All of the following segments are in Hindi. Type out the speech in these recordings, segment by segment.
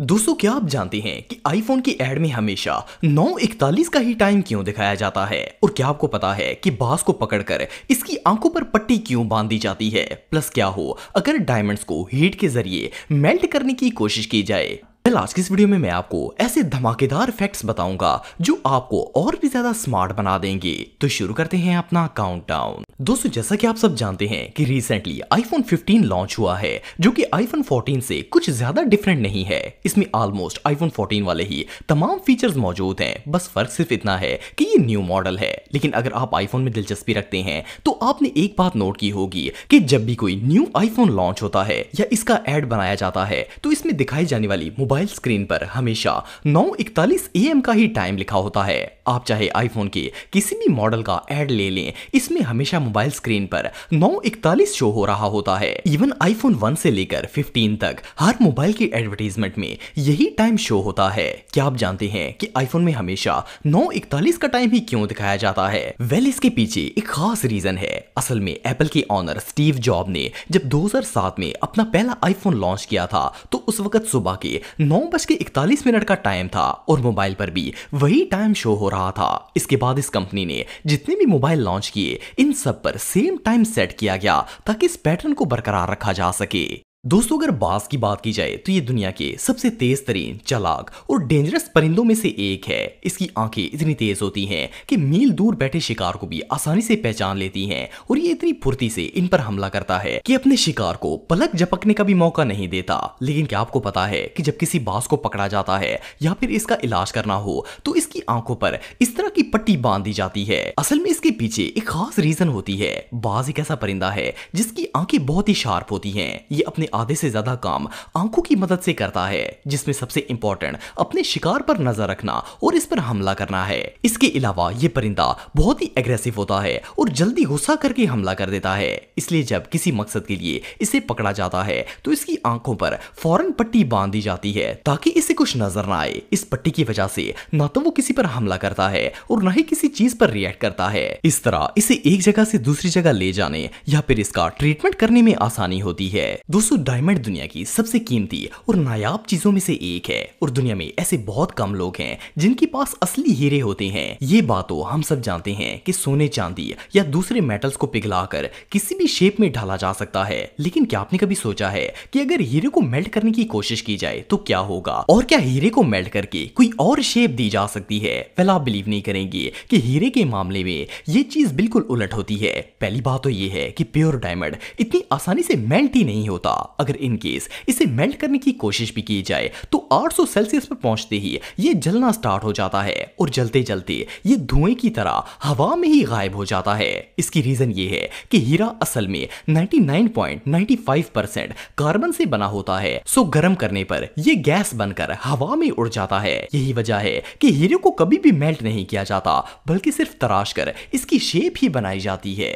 दोस्तों क्या आप जानते हैं कि आईफोन की एड में हमेशा 9:41 का ही टाइम क्यों दिखाया जाता है और क्या आपको पता है कि बास को पकड़कर इसकी आंखों पर पट्टी क्यों बांध दी जाती है प्लस क्या हो अगर डायमंड्स को हीट के जरिए मेल्ट करने की कोशिश की जाए आज की इस वीडियो में मैं आपको ऐसे धमाकेदार फैक्ट्स बताऊंगा जो आपको और भी ज्यादा स्मार्ट बना देंगे तो शुरू करते हैं अपना काउंटडाउन दोस्तों जैसा कि आप सब जानते हैं कि रिसेंटली आईफोन 15 लॉन्च हुआ है जो कि आईफोन 14 से कुछ ज्यादा डिफरेंट नहीं है इसमें ऑलमोस्ट आईफोन 14 वाले ही तमाम फीचर्स मौजूद हैं बस फर्क सिर्फ इतना है कि ये न्यू मॉडल है लेकिन अगर आप आईफोन में दिलचस्पी रखते हैं तो आपने एक बात नोट की होगी कि जब भी कोई न्यू आईफोन लॉन्च होता है या इसका एड बनाया जाता है तो इसमें दिखाई जाने वाली मोबाइल स्क्रीन पर हमेशा नौ इकतालीस ए एम का ही टाइम लिखा होता है आप चाहे आईफोन के किसी भी मॉडल का एड ले लें इसमें हमेशा मोबाइल स्क्रीन पर नौ इकतालीस शो हो रहा होता है इवन आईफोन वन से लेकर फिफ्टीन तक हर मोबाइल की एडवर्टीजमेंट में यही टाइम शो होता है क्या आप जानते हैं कि आईफोन में हमेशा नौ इकतालीस का टाइम ही क्यों दिखाया जाता है वेल well, इसके पीछे एक खास रीजन है असल में एप्पल के ऑनर स्टीव जॉब ने जब 2007 में अपना पहला आईफोन लॉन्च किया था तो उस वक्त सुबह के नौ बज के इकतालीस मिनट का टाइम कायम था और मोबाइल पर भी वही टाइम शो हो रहा था इसके बाद इस कंपनी ने जितने भी मोबाइल लॉन्च किए इन सब पर सेम टाइम सेट किया गया ताकि इस पैटर्न को बरकरार रखा जा सके दोस्तों अगर बास की बात की जाए तो ये दुनिया के सबसे तेज तरीन चलाक और डेंजरस परिंदों में से एक है इसकी आंखें इतनी तेज होती हैं कि मील दूर बैठे शिकार को भी आसानी से पहचान लेती हैं और ये इतनी फुर्ती से इन पर हमला करता है कि अपने शिकार को पलक झपकने का भी मौका नहीं देता लेकिन क्या आपको पता है कि जब किसी बास को पकड़ा जाता है या फिर इसका इलाज करना हो तो इसकी आंखों पर इस तरह की पट्टी बांध दी जाती है असल में इसके पीछे एक खास रीजन होती है बाज एक ऐसा परिंदा है जिसकी आंखें बहुत ही शार्प होती है ये अपने आधे से ज्यादा काम आंखों की मदद से करता है जिसमें सबसे इंपॉर्टेंट अपने शिकार पर नजर रखना और इस पर हमला करना है इसके अलावा ये परिंदा बहुत ही एग्रेसिव होता है और जल्दी गुस्सा करके हमला कर देता है इसलिए जब किसी मकसद के लिए इसे पकड़ा जाता है तो इसकी आंखों पर फौरन पट्टी बांध दी जाती है ताकि इसे कुछ नजर ना आए इस पट्टी की वजह से ना तो वो किसी पर हमला करता है और न ही किसी चीज पर रिएक्ट करता है इस तरह इसे एक जगह से दूसरी जगह ले जाने या फिर इसका ट्रीटमेंट करने में आसानी होती है दोस्तों डायमंड दुनिया की सबसे कीमती और नायाब चीजों में से एक है और दुनिया में ऐसे बहुत कम लोग हैं जिनके पास असली हीरे होते हैं ये बात तो हम सब जानते हैं कि सोने चांदी या दूसरे मेटल्स को पिघलाकर किसी भी शेप में ढाला जा सकता है लेकिन क्या आपने कभी सोचा है कि अगर हीरे को मेल्ट करने की कोशिश की जाए तो क्या होगा और क्या हीरे को मेल्ट करके कोई और शेप दी जा सकती है पहले आप बिलीव नहीं करेंगे की हीरे के मामले में ये चीज बिल्कुल उलट होती है पहली बात तो ये है की प्योर डायमंड इतनी आसानी से मेल्ट ही नहीं होता अगर इन केस इसे मेल्ट करने की कोशिश भी की जाए तो 800 सेल्सियस पर पहुंचते ही ये जलना स्टार्ट हो जाता है और जलते जलते ये धुएं की तरह हवा में ही गायब हो जाता है इसकी रीजन ये है कि हीरा असल में 99.95 परसेंट कार्बन से बना होता है सो गर्म करने पर यह गैस बनकर हवा में उड़ जाता है यही वजह है कि हीरे को कभी भी मेल्ट नहीं किया जाता बल्कि सिर्फ तराश कर इसकी शेप ही बनाई जाती है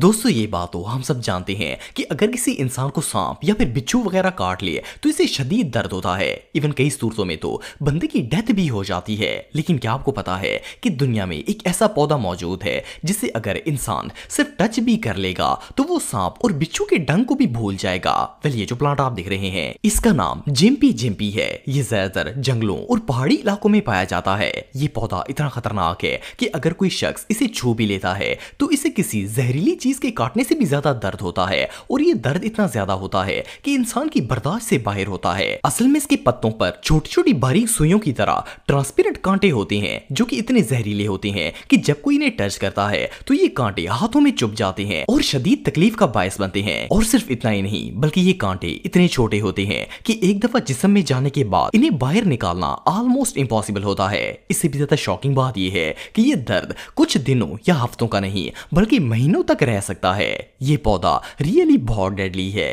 दोस्तों ये बात हो तो हम सब जानते हैं कि अगर किसी इंसान को सांप या फिर बिच्छू वगैरह काट लिए तो इसे शदीद दर्द होता है इवन कई सूरतों में तो बंदे की डेथ भी हो जाती है लेकिन क्या आपको पता है कि दुनिया में एक ऐसा पौधा मौजूद है जिसे अगर इंसान सिर्फ टच भी कर लेगा तो वो सांप और बिच्छू के डंग को भी भूल जाएगा वेल ये जो प्लांट आप देख रहे हैं इसका नाम जिम्पी जिम्पी है ये ज्यादातर जंगलों और पहाड़ी इलाकों में पाया जाता है ये पौधा इतना खतरनाक है कि अगर कोई शख्स इसे छू भी लेता है तो इसे किसी जहरीली चीज के काटने से भी ज्यादा दर्द होता है और ये दर्द इतना ज्यादा होता है कि इंसान की बर्दाश्त से बाहर होता है असल में इसके पत्तों पर छोटी छोटी बारीक सुइयों की तरह ट्रांसपेरेंट कांटे होते हैं जो कि इतने जहरीले होते हैं कि जब कोई इन्हें टच करता है तो ये कांटे हाथों में चुप जाते हैं और शदीद तकलीफ का बायस बनते हैं और सिर्फ इतना ही नहीं बल्कि ये कांटे इतने छोटे होते हैं कि एक दफा जिसम में जाने के बाद इन्हें बाहर निकालना ऑलमोस्ट इम्पॉसिबल होता है इससे भी ज्यादा शॉकिंग बात यह है कि ये दर्द कुछ दिनों या हफ्तों का नहीं बल्कि महीनों तक रह सकता है ये पौधा रियली बहुत डेडली है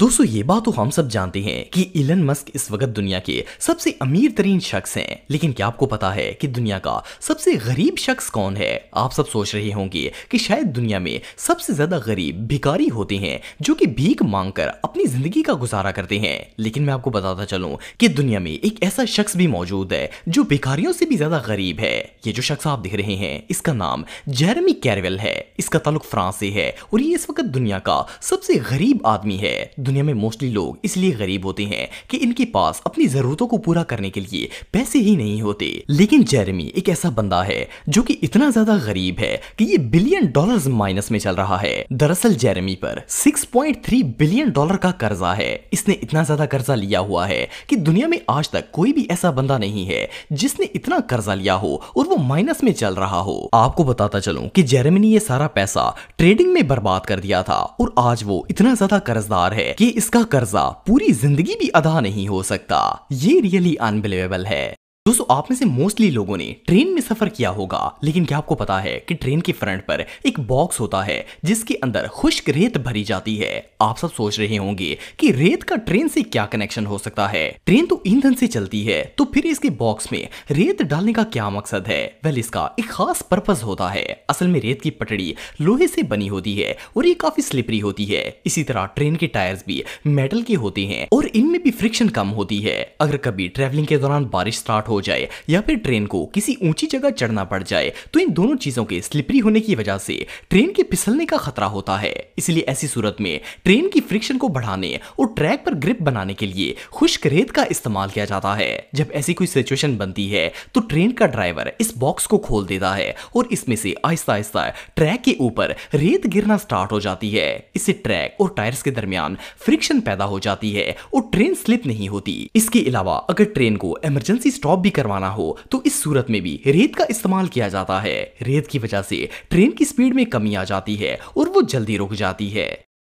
दोस्तों ये बात तो हम सब जानते हैं कि इलन मस्क इस वक्त दुनिया के सबसे अमीर तरीन शख्स हैं लेकिन क्या आपको पता है कि दुनिया का सबसे गरीब शख्स कौन है आप सब सोच रहे होंगे कि शायद दुनिया में सबसे ज्यादा गरीब भिकारी होते हैं जो कि भीख मांगकर अपनी जिंदगी का गुजारा करते हैं लेकिन मैं आपको बताता चलूँ की दुनिया में एक ऐसा शख्स भी मौजूद है जो भिखारियों से भी ज्यादा गरीब है ये जो शख्स आप देख रहे हैं इसका नाम जेरमी कैरवेल है इसका ताल्लुक फ्रांस से है और ये इस वक्त दुनिया का सबसे गरीब आदमी है दुनिया में मोस्टली लोग इसलिए गरीब होते हैं कि इनके पास अपनी जरूरतों को पूरा करने के लिए पैसे ही नहीं होते लेकिन जेरेमी एक ऐसा बंदा है जो कि इतना ज्यादा गरीब है कि ये बिलियन डॉलर्स माइनस में चल रहा है दरअसल जेरेमी पर 6.3 बिलियन डॉलर का कर्जा है इसने इतना ज्यादा कर्जा लिया हुआ है कि दुनिया में आज तक कोई भी ऐसा बंदा नहीं है जिसने इतना कर्जा लिया हो और वो माइनस में चल रहा हो आपको बताता चलूं कि जेरेमी ने ये सारा पैसा ट्रेडिंग में बर्बाद कर दिया था और आज वो इतना ज्यादा कर्जदार है कि इसका कर्जा पूरी जिंदगी भी अदा नहीं हो सकता ये रियली अनबिलीवेबल है दोस्तों आप में से मोस्टली लोगों ने ट्रेन में सफर किया होगा लेकिन क्या आपको पता है कि ट्रेन के फ्रंट पर एक बॉक्स होता है जिसके अंदर खुश्क रेत भरी जाती है आप सब सोच रहे होंगे कि रेत का ट्रेन से क्या कनेक्शन हो सकता है ट्रेन तो ईंधन से चलती है तो फिर इसके बॉक्स में रेत डालने का क्या मकसद है वेल इसका एक खास पर्पज होता है असल में रेत की पटड़ी लोहे से बनी होती है और ये काफी स्लिपरी होती है इसी तरह ट्रेन के टायर्स भी मेटल के होते हैं और इनमें भी फ्रिक्शन कम होती है अगर कभी ट्रेवलिंग के दौरान बारिश स्टार्ट हो जाए या फिर ट्रेन को किसी ऊंची जगह चढ़ना पड़ जाए तो इन दोनों चीजों के स्लिपरी होने की वजह से ट्रेन के फिसलने का खतरा होता है इसलिए ऐसी सूरत में ट्रेन की फ्रिक्शन को बढ़ाने और ट्रैक पर ग्रिप बनाने के लिए खुश्क रेत का इस्तेमाल किया जाता है जब ऐसी कोई सिचुएशन बनती है तो ट्रेन का ड्राइवर इस बॉक्स को खोल देता है और इसमें से आहिस्ता आहिस्ता ट्रैक के ऊपर रेत गिरना स्टार्ट हो जाती है इससे ट्रैक और टायर्स के दरमियान फ्रिक्शन पैदा हो जाती है और ट्रेन स्लिप नहीं होती इसके अलावा अगर ट्रेन को इमरजेंसी स्टॉप भी करवाना हो तो इस सूरत में भी रेत का इस्तेमाल किया जाता है रेत की वजह से ट्रेन की स्पीड में कमी आ जाती है और वो जल्दी रुक जाती है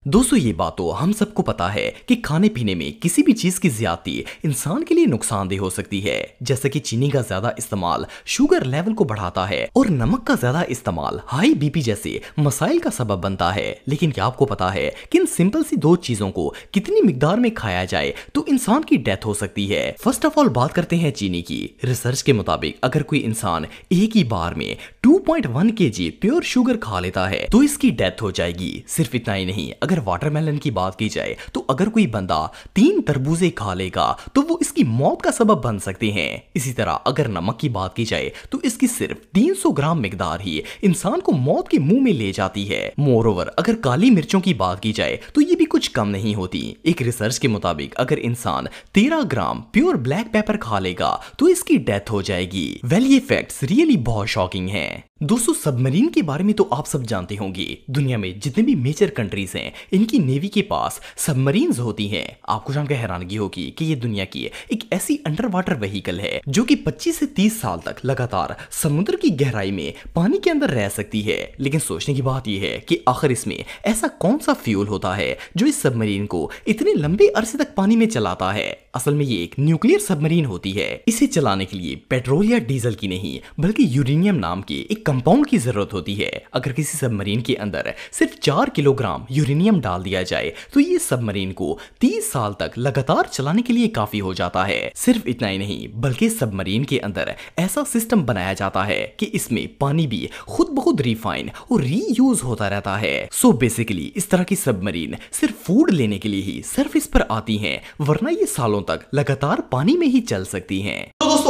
दोस्तों ये बात तो हम सबको पता है कि खाने पीने में किसी भी चीज की ज्यादा इंसान के लिए नुकसानदेह हो सकती है जैसे कि चीनी का ज्यादा इस्तेमाल शुगर लेवल को बढ़ाता है और नमक का ज्यादा इस्तेमाल हाई बीपी जैसे मसाइल का सबब बनता है लेकिन क्या आपको पता है कि इन सिंपल सी दो चीजों को कितनी मिकदार में खाया जाए तो इंसान की डेथ हो सकती है फर्स्ट ऑफ ऑल बात करते हैं चीनी की रिसर्च के मुताबिक अगर कोई इंसान एक ही बार में 2.1 पॉइंट प्योर शुगर खा लेता है तो इसकी डेथ हो जाएगी सिर्फ इतना ही नहीं अगर वाटरमेलन की बात की जाए तो अगर कोई बंदा तीन तरबूजे खा लेगा तो वो इसकी मौत का सबब बन सकते हैं इसी तरह अगर नमक की बात की जाए तो इसकी सिर्फ 300 ग्राम मिकदार ही इंसान को मौत के मुंह में ले जाती है मोर ओवर अगर काली मिर्चों की बात की जाए तो ये भी कुछ कम नहीं होती एक रिसर्च के मुताबिक अगर इंसान तेरह ग्राम प्योर ब्लैक पेपर खा लेगा तो इसकी डेथ हो जाएगी वेल ये फैक्ट्स रियली बहुत शॉकिंग है दोस्तों सबमरीन के बारे में तो आप सब जानते होंगे दुनिया में जितने भी मेजर कंट्रीज हैं इनकी नेवी के पास सबमरीन होती हैं आपको जानकर हैरानगी होगी कि ये दुनिया की एक ऐसी अंडर वाटर वहीकल है जो कि 25 से 30 साल तक लगातार समुद्र की गहराई में पानी के अंदर रह सकती है लेकिन सोचने की बात यह है कि आखिर इसमें ऐसा कौन सा फ्यूल होता है जो इस सबमरीन को इतने लंबे अरसे तक पानी में चलाता है असल में ये एक न्यूक्लियर सबमरीन होती है इसे चलाने के लिए पेट्रोल या डीजल की नहीं बल्कि यूरेनियम नाम के एक कंपाउंड की जरूरत होती है अगर किसी सबमरीन के अंदर सिर्फ चार किलोग्राम यूरेनियम डाल दिया जाए तो ये सबमरीन को तीस साल तक लगातार चलाने के लिए काफी हो जाता है सिर्फ इतना ही नहीं बल्कि सबमरीन के अंदर ऐसा सिस्टम बनाया जाता है कि इसमें पानी भी खुद बहुत रिफाइन और रीयूज होता रहता है सो so बेसिकली इस तरह की सबमरीन सिर्फ फूड लेने के लिए ही सर्फिस पर आती है वरना ये सालों तक लगातार पानी में ही चल सकती है